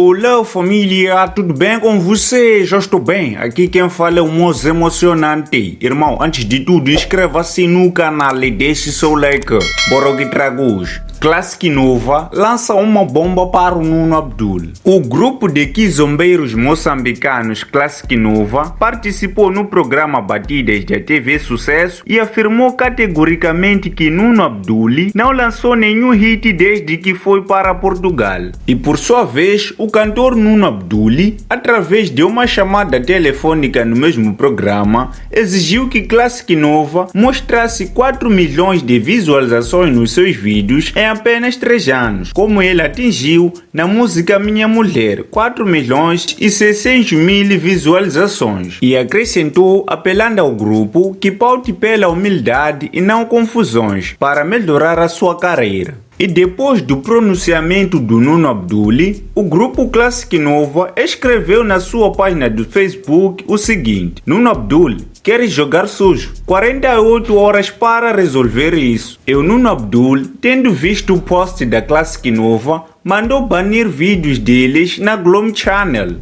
Olá família, tudo bem com você? Já estou bem. Aqui quem fala é o Moz Emocionante. Irmão, antes de tudo, inscreva-se no canal e deixe seu like. Bora que trago hoje. Classic Nova lança uma bomba para o Nuno Abdul. O grupo de quizombeiros moçambicanos Classic Nova participou no programa Batidas da TV Sucesso e afirmou categoricamente que Nuno Abdul não lançou nenhum hit desde que foi para Portugal. E por sua vez, o cantor Nuno Abdul, através de uma chamada telefônica no mesmo programa, exigiu que Classic Nova mostrasse 4 milhões de visualizações nos seus vídeos em apenas 3 anos, como ele atingiu na música Minha Mulher 4 milhões e 600 mil visualizações e acrescentou apelando ao grupo que paute pela humildade e não confusões para melhorar a sua carreira. E depois do pronunciamento do Nuno Abduli, o grupo Classic Nova escreveu na sua página do Facebook o seguinte: Nuno Abduli, queres jogar sujo. 48 horas para resolver isso. Eu, Nuno Abdul, tendo visto o post da Classic Nova, mandou banir vídeos deles na Gloom Channel.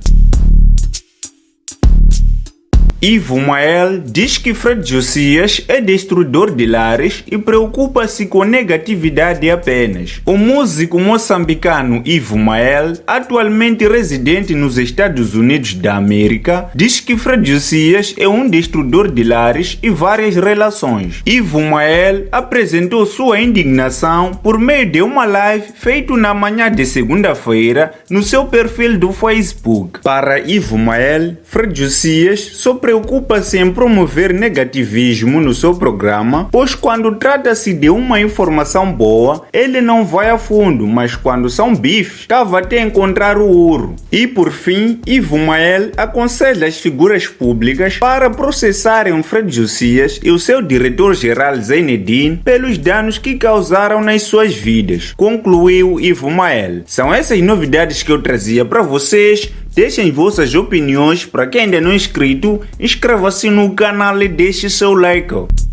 Ivo Mael diz que Fred Josias é destruidor de lares e preocupa-se com negatividade apenas. O músico moçambicano Ivo Mael, atualmente residente nos Estados Unidos da América, diz que Fred Josias é um destruidor de lares e várias relações. Ivo Mael apresentou sua indignação por meio de uma live feita na manhã de segunda-feira no seu perfil do Facebook. Para Ivo Mael, Fred Josias sofreu preocupa-se em promover negativismo no seu programa, pois quando trata-se de uma informação boa, ele não vai a fundo, mas quando são bifes, estava até encontrar o ouro. E por fim, Ivo Mael aconselha as figuras públicas para processarem Fred Josias e o seu diretor-geral Zaineddin pelos danos que causaram nas suas vidas, concluiu Ivo Mael. São essas novidades que eu trazia para vocês Deixem vossas opiniões. Para quem ainda não é inscrito, inscreva-se no canal e deixe seu like.